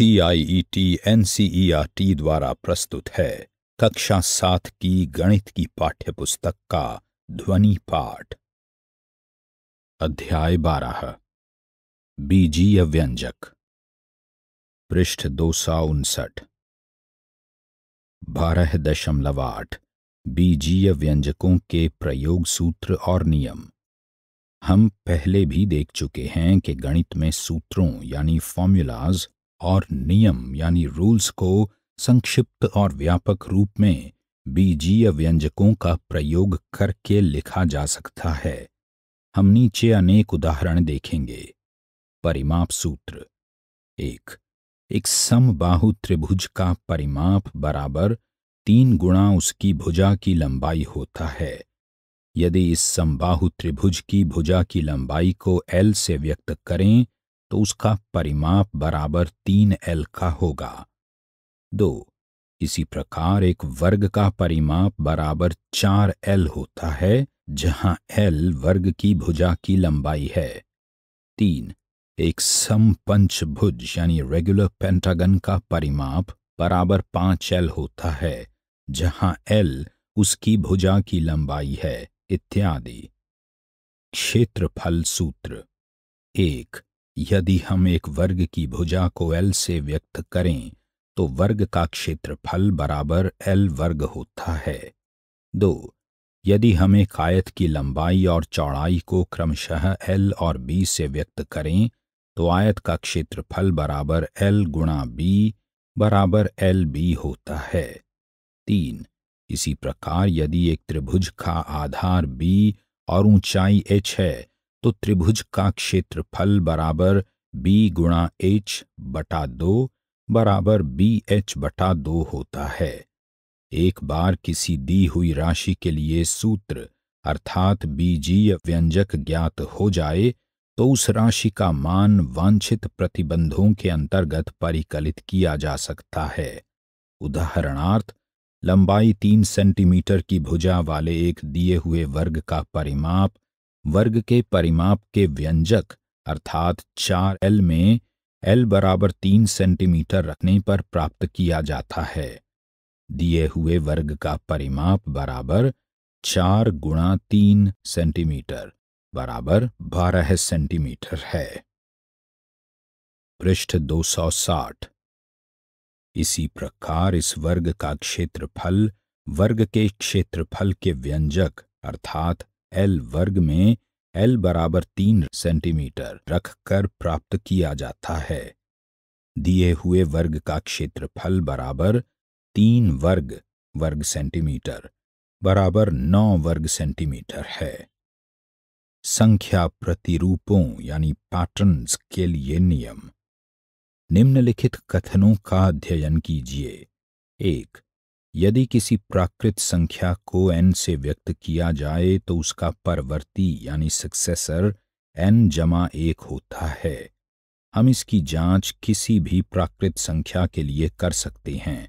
N R T द्वारा प्रस्तुत है कक्षा सात की गणित की पाठ्य पुस्तक का ध्वनि पाठ अध्याय बारह बीजीय व्यंजक पृष्ठ दो सौ उनसठ बारह दशमलव आठ बीजीय व्यंजकों के प्रयोग सूत्र और नियम हम पहले भी देख चुके हैं कि गणित में सूत्रों यानी फॉर्मूलाज और नियम यानी रूल्स को संक्षिप्त और व्यापक रूप में बीजीय व्यंजकों का प्रयोग करके लिखा जा सकता है हम नीचे अनेक उदाहरण देखेंगे परिमाप सूत्र एक एक समबाहु त्रिभुज का परिमाप बराबर तीन गुणा उसकी भुजा की लंबाई होता है यदि इस समबाहु त्रिभुज की भुजा की लंबाई को एल से व्यक्त करें तो उसका परिमाप बराबर तीन एल का होगा दो इसी प्रकार एक वर्ग का परिमाप बराबर चार एल होता है जहां एल वर्ग की भुजा की लंबाई है तीन एक समपंचभुज यानी रेगुलर पेंटागन का परिमाप बराबर पांच एल होता है जहां एल उसकी भुजा की लंबाई है इत्यादि क्षेत्रफल सूत्र एक यदि हम एक वर्ग की भुजा को एल से व्यक्त करें तो वर्ग का क्षेत्रफल बराबर एल वर्ग होता है दो यदि हम एक आयत की लंबाई और चौड़ाई को क्रमशः एल और बी से व्यक्त करें तो आयत का क्षेत्रफल बराबर एल गुणा बी बराबर एल बी होता है तीन इसी प्रकार यदि एक त्रिभुज का आधार बी और ऊंचाई एच है तो त्रिभुज का क्षेत्रफल बराबर बी गुणा एच बटा दो बराबर बी एच बटा दो होता है एक बार किसी दी हुई राशि के लिए सूत्र अर्थात बीजीय व्यंजक ज्ञात हो जाए तो उस राशि का मान वांछित प्रतिबंधों के अंतर्गत परिकलित किया जा सकता है उदाहरणार्थ लंबाई तीन सेंटीमीटर की भुजा वाले एक दिए हुए वर्ग का परिमाप वर्ग के परिमाप के व्यंजक अर्थात चार एल में एल बराबर तीन सेंटीमीटर रखने पर प्राप्त किया जाता है दिए हुए वर्ग का परिमाप बराबर चार गुणा तीन सेंटीमीटर बराबर बारह सेंटीमीटर है पृष्ठ 260 इसी प्रकार इस वर्ग का क्षेत्रफल वर्ग के क्षेत्रफल के व्यंजक अर्थात एल वर्ग में एल बराबर तीन सेंटीमीटर रखकर प्राप्त किया जाता है दिए हुए वर्ग का क्षेत्रफल बराबर तीन वर्ग वर्ग सेंटीमीटर बराबर नौ वर्ग सेंटीमीटर है संख्या प्रतिरूपों यानी पैटर्न्स के लिए नियम निम्नलिखित कथनों का अध्ययन कीजिए एक यदि किसी प्राकृत संख्या को एन से व्यक्त किया जाए तो उसका परवर्ती यानी सक्सेसर एन जमा एक होता है हम इसकी जांच किसी भी प्राकृत संख्या के लिए कर सकते हैं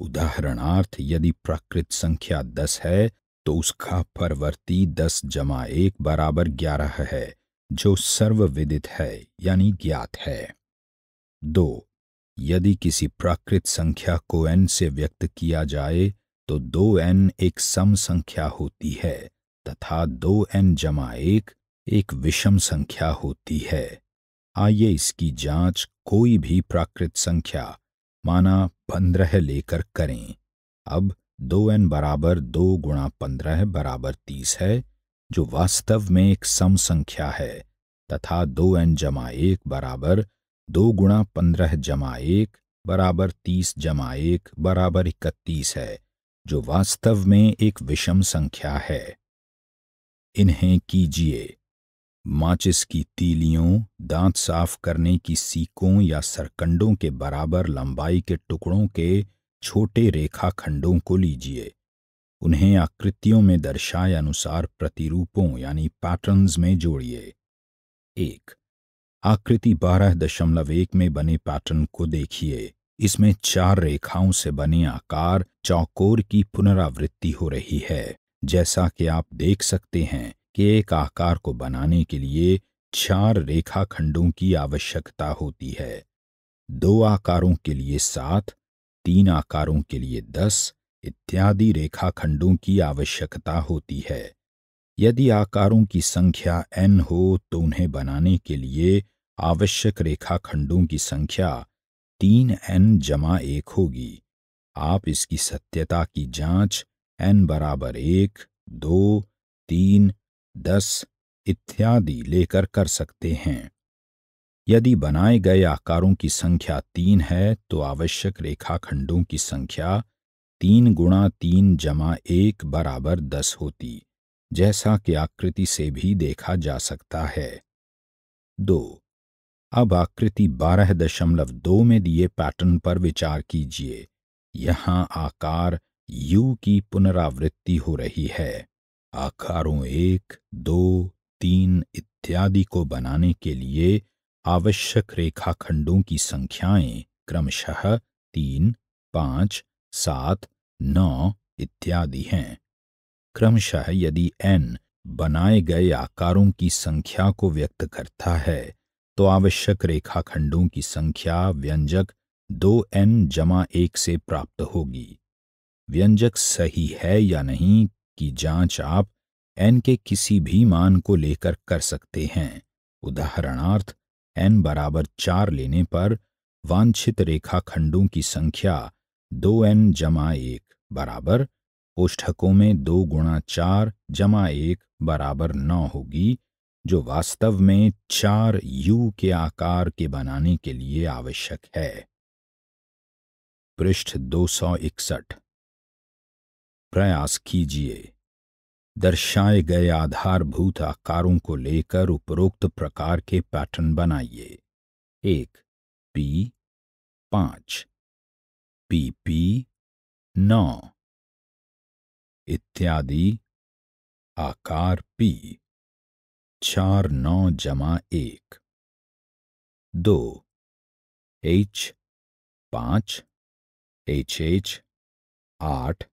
उदाहरणार्थ यदि प्राकृत संख्या दस है तो उसका परवर्ती दस जमा एक बराबर ग्यारह है जो सर्वविदित है यानी ज्ञात है दो यदि किसी प्राकृत संख्या को एन से व्यक्त किया जाए तो दो एन एक सम संख्या होती है तथा दो एन जमा एक एक विषम संख्या होती है आइए इसकी जांच कोई भी प्राकृत संख्या माना पंद्रह लेकर करें अब दो एन बराबर दो गुणा पंद्रह बराबर तीस है जो वास्तव में एक सम संख्या है तथा दो एन जमा एक बराबर दो गुणा पंद्रह जमा एक बराबर तीस जमा एक बराबर इकतीस है जो वास्तव में एक विषम संख्या है इन्हें कीजिए माचिस की तीलियों दांत साफ करने की सीकों या सरकंडों के बराबर लंबाई के टुकड़ों के छोटे रेखाखंडों को लीजिए उन्हें आकृतियों में दर्शाए अनुसार प्रतिरूपों यानी पैटर्न्स में जोड़िए एक आकृति बारह दशमलव एक में बने पैटर्न को देखिए इसमें चार रेखाओं से बने आकार चौकोर की पुनरावृत्ति हो रही है जैसा कि आप देख सकते हैं कि एक आकार को बनाने के लिए चार रेखाखंडों की आवश्यकता होती है दो आकारों के लिए सात तीन आकारों के लिए दस इत्यादि रेखाखंडों की आवश्यकता होती है यदि आकारों की संख्या n हो तो उन्हें बनाने के लिए आवश्यक रेखाखंडों की संख्या तीन एन जमा एक होगी आप इसकी सत्यता की जांच एन बराबर एक दो तीन दस इत्यादि लेकर कर सकते हैं यदि बनाए गए आकारों की संख्या तीन है तो आवश्यक रेखाखंडों की संख्या तीन गुणा तीन जमा एक बराबर दस होती जैसा कि आकृति से भी देखा जा सकता है दो अब आकृति 12.2 में दिए पैटर्न पर विचार कीजिए यहाँ आकार U की पुनरावृत्ति हो रही है आकारों एक दो तीन इत्यादि को बनाने के लिए आवश्यक रेखाखंडों की संख्याएं क्रमशः तीन पाँच सात नौ इत्यादि हैं क्रमशः यदि n बनाए गए आकारों की संख्या को व्यक्त करता है तो आवश्यक रेखाखंडों की संख्या व्यंजक दो एन जमा एक से प्राप्त होगी व्यंजक सही है या नहीं की जांच आप एन के किसी भी मान को लेकर कर सकते हैं उदाहरणार्थ एन बराबर चार लेने पर वांछित रेखाखंडों की संख्या दो एन जमा एक बराबर कोष्ठकों में दो गुणा चार जमा एक बराबर नौ होगी जो वास्तव में चार यू के आकार के बनाने के लिए आवश्यक है पृष्ठ 261 प्रयास कीजिए दर्शाए गए आधारभूत आकारों को लेकर उपरोक्त प्रकार के पैटर्न बनाइए एक पी पांच पी पी नौ इत्यादि आकार पी चार नौ जमा एक दो एच पांच एच एच आठ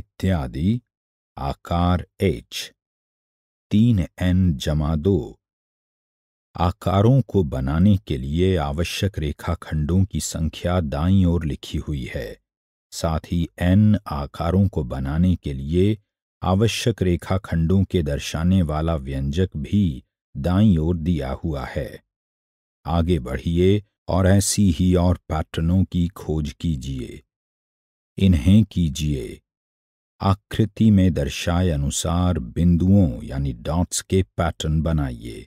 इत्यादि आकार एच तीन एन जमा दो आकारों को बनाने के लिए आवश्यक रेखाखंडों की संख्या दाईं ओर लिखी हुई है साथ ही एन आकारों को बनाने के लिए आवश्यक रेखाखंडों के दर्शाने वाला व्यंजक भी दाई ओर दिया हुआ है आगे बढ़िए और ऐसी ही और पैटर्नों की खोज कीजिए इन्हें कीजिए आकृति में दर्शाए अनुसार बिंदुओं यानी डॉट्स के पैटर्न बनाइए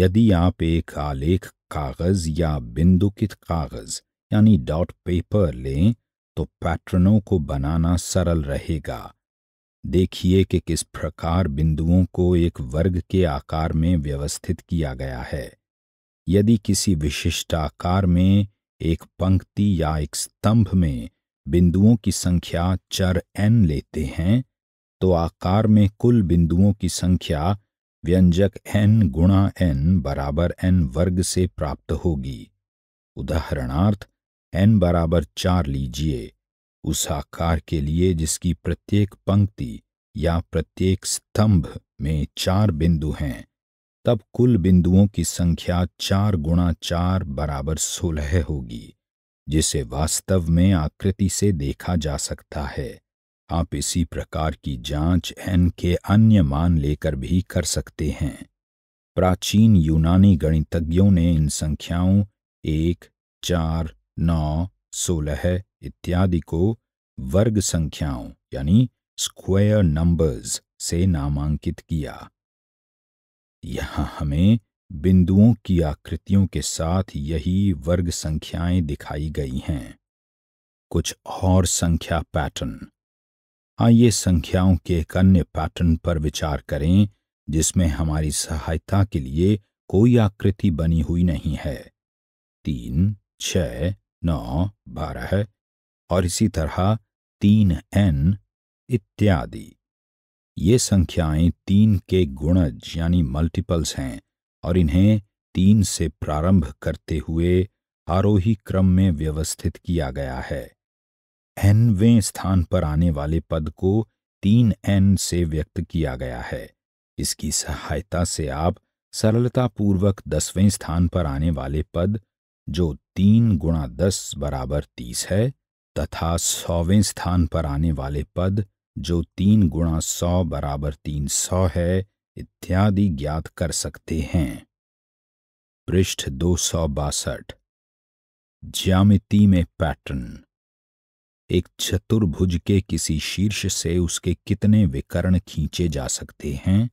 यदि आप एक आलेख कागज या बिंदुकित कागज यानी डॉट पेपर लें तो पैटर्नों को बनाना सरल रहेगा देखिए कि किस प्रकार बिंदुओं को एक वर्ग के आकार में व्यवस्थित किया गया है यदि किसी विशिष्ट आकार में एक पंक्ति या एक स्तंभ में बिंदुओं की संख्या चर एन लेते हैं तो आकार में कुल बिंदुओं की संख्या व्यंजक एन गुणा एन बराबर एन वर्ग से प्राप्त होगी उदाहरणार्थ एन बराबर चार लीजिए उस आकार के लिए जिसकी प्रत्येक पंक्ति या प्रत्येक स्तंभ में चार बिंदु हैं तब कुल बिंदुओं की संख्या चार गुणा चार बराबर सोलह होगी जिसे वास्तव में आकृति से देखा जा सकता है आप इसी प्रकार की जांच एन के अन्य मान लेकर भी कर सकते हैं प्राचीन यूनानी गणितज्ञों ने इन संख्याओं एक चार नौ सोलह इत्यादि को वर्ग संख्याओं यानी स्क्वायर नंबर्स से नामांकित किया यहां हमें बिंदुओं की आकृतियों के साथ यही वर्ग संख्याएं दिखाई गई हैं कुछ और संख्या पैटर्न आइए संख्याओं के एक अन्य पैटर्न पर विचार करें जिसमें हमारी सहायता के लिए कोई आकृति बनी हुई नहीं है तीन छ नौ बारह और इसी तरह तीन एन इत्यादि ये संख्याएं तीन के गुणज यानी मल्टीपल्स हैं और इन्हें तीन से प्रारंभ करते हुए आरोही क्रम में व्यवस्थित किया गया है एनवें स्थान पर आने वाले पद को तीन एन से व्यक्त किया गया है इसकी सहायता से आप सरलतापूर्वक दसवें स्थान पर आने वाले पद जो तीन गुणा दस बराबर तीस है तथा सौवें स्थान पर आने वाले पद जो तीन गुणा सौ बराबर तीन सौ है इत्यादि ज्ञात कर सकते हैं पृष्ठ दो सौ बासठ ज्यामिति में पैटर्न एक चतुर्भुज के किसी शीर्ष से उसके कितने विकर्ण खींचे जा सकते हैं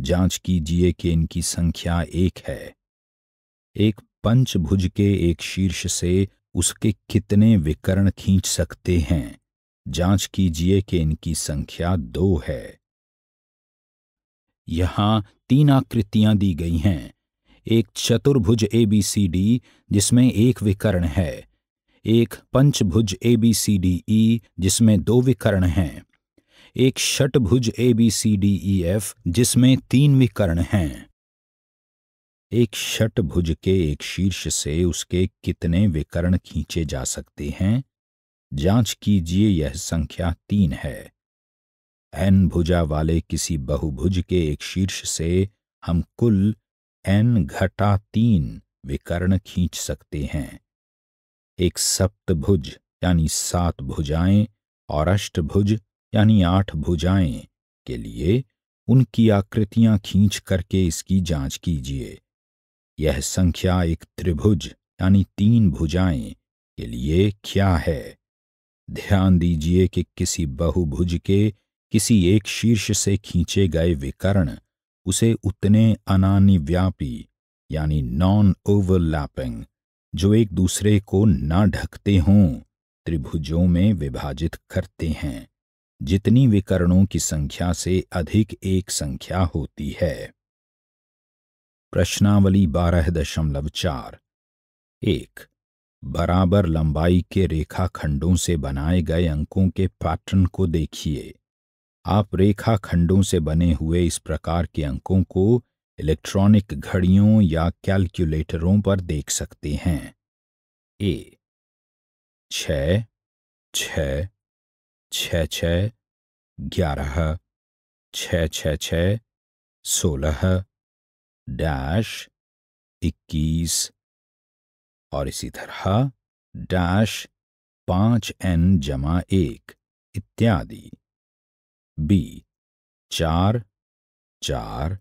जांच कीजिए कि इनकी संख्या एक है एक पंचभुज के एक शीर्ष से उसके कितने विकर्ण खींच सकते हैं जांच कीजिए कि इनकी संख्या दो है यहां तीन आकृतियां दी गई हैं एक चतुर्भुज ए बी सी डी जिसमें एक विकर्ण है एक पंचभुज A B C D E जिसमें दो विकर्ण हैं एक षटभुज एबीसीडीईएफ ई एफ जिसमें तीन विकर्ण हैं एक षटभुज के एक शीर्ष से उसके कितने विकर्ण खींचे जा सकते हैं जांच कीजिए यह संख्या तीन है एन भुजा वाले किसी बहुभुज के एक शीर्ष से हम कुल एन घटा तीन विकर्ण खींच सकते हैं एक सप्तभुज यानी सात भुजाएं और अष्टभुज यानी आठ भुजाएं के लिए उनकी आकृतियां खींच करके इसकी जांच कीजिए यह संख्या एक त्रिभुज यानी तीन भुजाएं के लिए क्या है ध्यान दीजिए कि किसी बहुभुज के किसी एक शीर्ष से खींचे गए विकर्ण उसे उतने अनानिव्यापी यानी नॉन ओवरलैपिंग जो एक दूसरे को ना ढकते हों त्रिभुजों में विभाजित करते हैं जितनी विकर्णों की संख्या से अधिक एक संख्या होती है प्रश्नावली बारह दशमलव चार एक बराबर लंबाई के रेखाखंडों से बनाए गए अंकों के पैटर्न को देखिए आप रेखाखंडों से बने हुए इस प्रकार के अंकों को इलेक्ट्रॉनिक घड़ियों या कैलकुलेटरों पर देख सकते हैं ए छ छ छ छ ग्यारह छ छ छ सोलह डैश इक्कीस और इसी तरह डैश पाँच एन जमा एक इत्यादि बी चार चार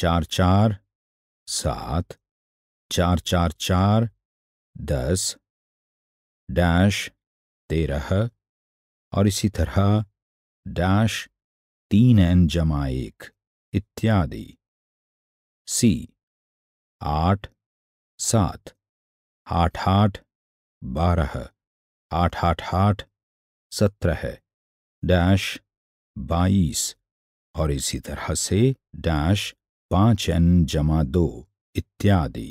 चार चार सात चार चार चार दस डैश तेरह और इसी तरह डैश तीन एन जमा एक इत्यादि सी आठ सात आठ आठ बारह आठ आठ आठ सत्रह डैश बाईस और इसी तरह से डैश पांच एन जमा दो इत्यादि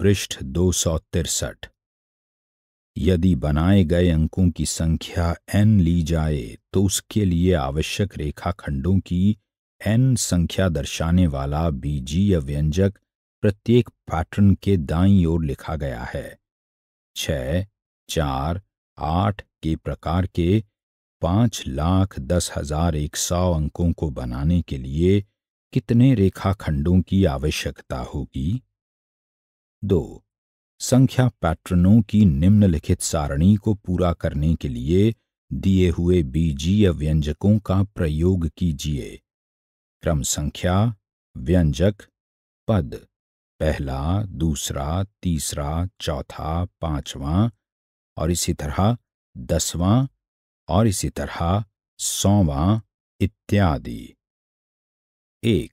पृष्ठ दो सौ तिरसठ यदि बनाए गए अंकों की संख्या एन ली जाए तो उसके लिए आवश्यक रेखाखंडों की एन संख्या दर्शाने वाला बीजीय व्यंजक प्रत्येक पैटर्न के दाईं ओर लिखा गया है छ चार आठ के प्रकार के पांच लाख दस हजार एक सौ अंकों को बनाने के लिए कितने रेखाखंडों की आवश्यकता होगी दो संख्या पैटर्नों की निम्नलिखित सारणी को पूरा करने के लिए दिए हुए बीजीय व्यंजकों का प्रयोग कीजिए क्रम संख्या व्यंजक पद पहला दूसरा तीसरा चौथा पांचवा और इसी तरह दसवां और इसी तरह सौवा इत्यादि एक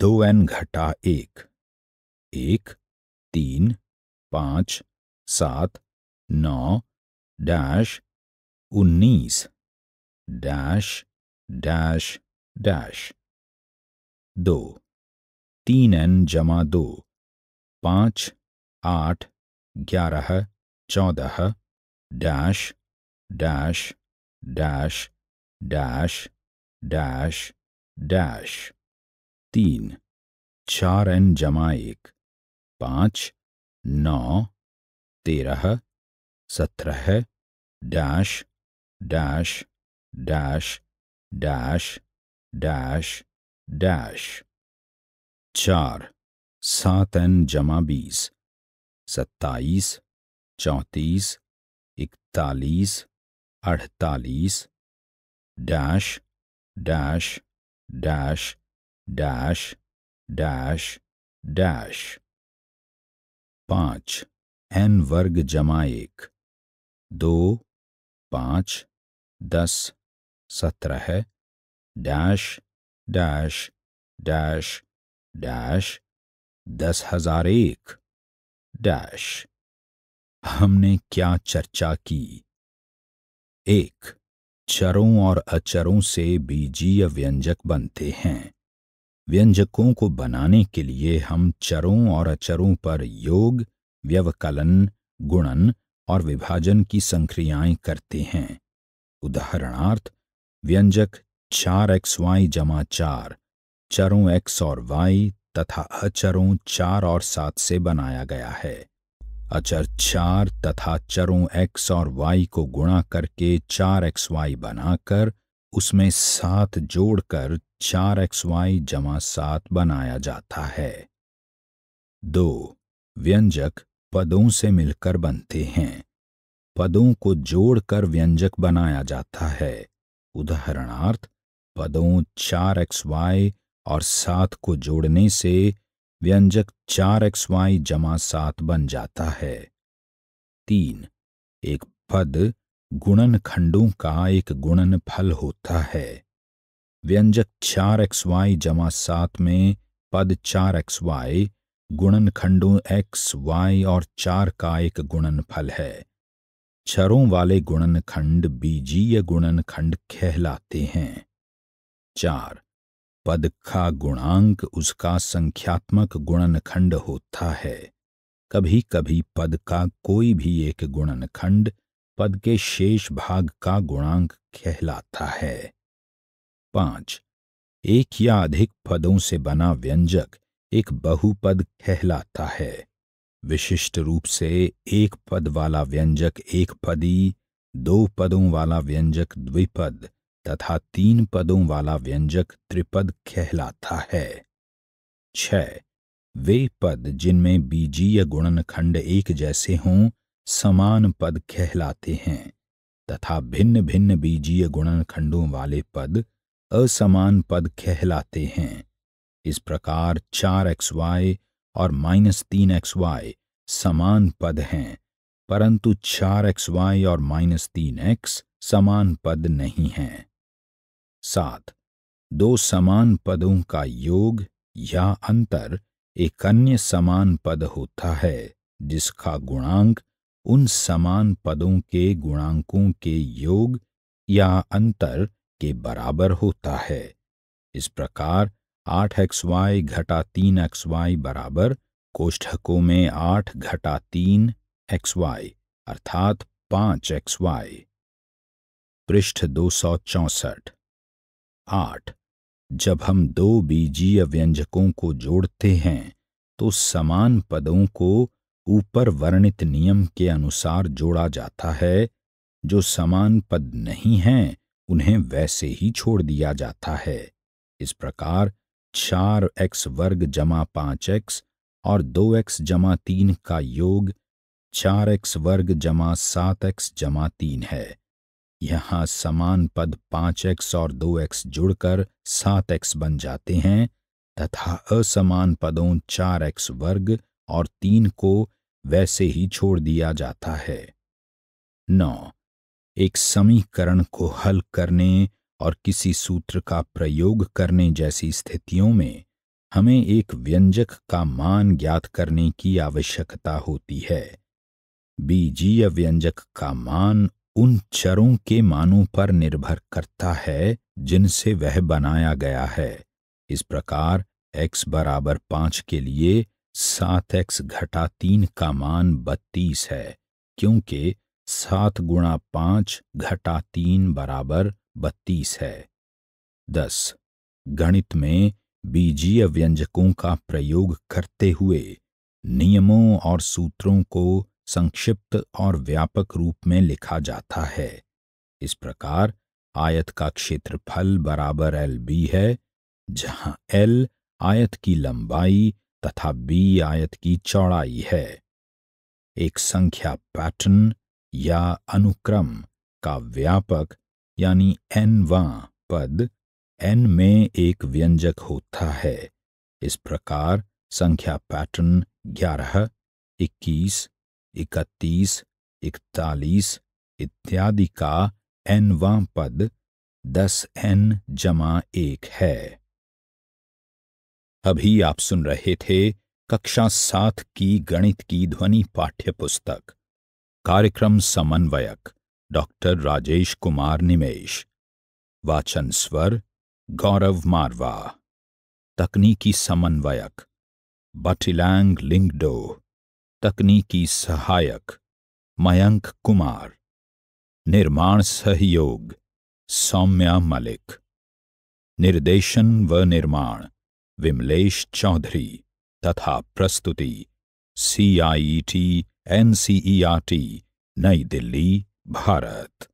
दो एन घटा एक एक तीन पाँच सात नौ डैश उन्नीस डैश डैश डैश दो तीन एन जमा दो पाँच आठ ग्यारह चौदह dash dash dash dash dash dash तीन चार एन जमा एक पाँच नौ तेरह सत्रह dash dash dash dash dash dash चार सात एन जमा बीस सत्ताईस चौंतीस इकतालीस अड़तालीस dash dash dash dash dash dash पांच एन वर्ग जमा एक दो पांच दस सत्रह डैश डैश डैश डैश दस हजार एक डैश हमने क्या चर्चा की एक चरों और अचरों से बीजीय व्यंजक बनते हैं व्यंजकों को बनाने के लिए हम चरों और अचरों पर योग व्यवकलन गुणन और विभाजन की संक्रियाएं करते हैं उदाहरणार्थ व्यंजक चार एक्स वाई जमा चार चरों एक्स और वाई तथा अचरों चार और सात से बनाया गया है अचर चार तथा चरों एक्स और वाई को गुणा करके चार एक्स वाई बनाकर उसमें सात जोड़कर चार एक्स वाई जमा सात बनाया जाता है दो व्यंजक पदों से मिलकर बनते हैं पदों को जोड़कर व्यंजक बनाया जाता है उदाहरणार्थ पदों चार एक्स वाई और सात को जोड़ने से व्यंजक चार एक्स वाई जमा सात बन जाता है तीन एक पद गुणन खंडों का एक गुणन फल होता है व्यंजक चार एक्स वाई जमा सात में पद चार एक्स वाई गुणन खंडों एक्स वाई और चार का एक गुणन फल है क्षरों वाले गुणन खंड बीजीय गुणन खंड कहलाते हैं चार पद का गुणांक उसका संख्यात्मक गुणन खंड होता है कभी कभी पद का कोई भी एक गुणन खंड पद के शेष भाग का गुणांक कहलाता है पांच एक या अधिक पदों से बना व्यंजक एक बहुपद कहलाता है विशिष्ट रूप से एक पद वाला व्यंजक एक पदी दो पदों वाला व्यंजक द्विपद तथा तीन पदों वाला व्यंजक त्रिपद कहलाता है छ वे पद जिनमें बीजीय गुणनखंड एक जैसे हों समान पद कहलाते हैं तथा भिन्न भिन्न बीजीय गुणनखंडों वाले पद असमान पद कहलाते हैं इस प्रकार चार एक्स वाई और माइनस तीन एक्स वाई समान पद हैं परंतु चार एक्स वाई और माइनस तीन एक्स समान पद नहीं हैं सात दो समान पदों का योग या अंतर एक अन्य समान पद होता है जिसका गुणांक उन समान पदों के गुणांकों के योग या अंतर के बराबर होता है इस प्रकार आठ एक्स वाई घटा तीन एक्स वाई बराबर कोष्ठकों में आठ घटा तीन एक्स वाई अर्थात पांच एक्स वाई पृष्ठ दो सौ चौसठ आठ जब हम दो बीजीय व्यंजकों को जोड़ते हैं तो समान पदों को ऊपर वर्णित नियम के अनुसार जोड़ा जाता है जो समान पद नहीं हैं उन्हें वैसे ही छोड़ दिया जाता है इस प्रकार चार एक्स वर्ग जमा पांच एक्स और दो एक्स जमा तीन का योग चार एक्स वर्ग जमा सात एक्स जमा तीन है यहां समान पद पांच एक्स और दो एक्स जुड़कर सात एक्स बन जाते हैं तथा असमान पदों चार एक्स वर्ग और तीन को वैसे ही छोड़ दिया जाता है नौ एक समीकरण को हल करने और किसी सूत्र का प्रयोग करने जैसी स्थितियों में हमें एक व्यंजक का मान ज्ञात करने की आवश्यकता होती है बीजीय व्यंजक का मान उन चरों के मानों पर निर्भर करता है जिनसे वह बनाया गया है इस प्रकार x बराबर पांच के लिए सात एक्स घटा तीन का मान बत्तीस है क्योंकि सात गुणा पांच घटा तीन बराबर बत्तीस है दस गणित में बीजीय व्यंजकों का प्रयोग करते हुए नियमों और सूत्रों को संक्षिप्त और व्यापक रूप में लिखा जाता है इस प्रकार आयत का क्षेत्रफल बराबर एल बी है जहां एल आयत की लंबाई तथा बी आयत की चौड़ाई है एक संख्या पैटर्न या अनुक्रम का व्यापक यानी वा पद एन में एक व्यंजक होता है इस प्रकार संख्या पैटर्न ग्यारह इक्कीस इकतीस इकतालीस इत्यादि का वा पद दस एन जमा एक है अभी आप सुन रहे थे कक्षा सात की गणित की ध्वनि पाठ्य पुस्तक कार्यक्रम समन्वयक डॉक्टर राजेश कुमार निमेश वाचन स्वर गौरव मारवा तकनीकी समन्वयक बटिलैंग लिंगडो तकनीकी सहायक मयंक कुमार निर्माण सहयोग सौम्या मलिक निर्देशन व निर्माण विमलेश चौधरी तथा प्रस्तुति सी आई टी एन नई दिल्ली भारत